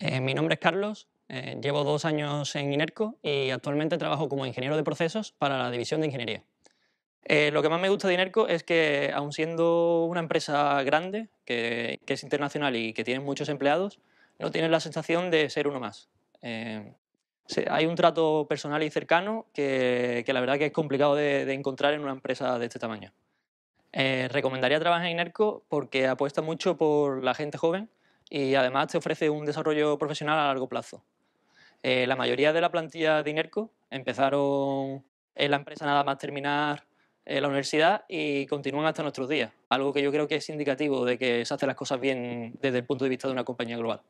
Eh, mi nombre es Carlos, eh, llevo dos años en INERCO y actualmente trabajo como ingeniero de procesos para la división de ingeniería. Eh, lo que más me gusta de INERCO es que, aun siendo una empresa grande, que, es internacional y que tiene muchos empleados, no tienes la sensación de ser uno más. hay un trato personal y cercano que, la verdad que es complicado de, encontrar en una empresa de este tamaño. recomendaría trabajar en INERCO porque apuesta mucho por la gente joven y además te ofrece un desarrollo profesional a largo plazo. Eh, la mayoría de la plantilla de INERCO empezaron en la empresa nada más terminar eh, la universidad y continúan hasta nuestros días, algo que yo creo que es indicativo de que se hacen las cosas bien desde el punto de vista de una compañía global.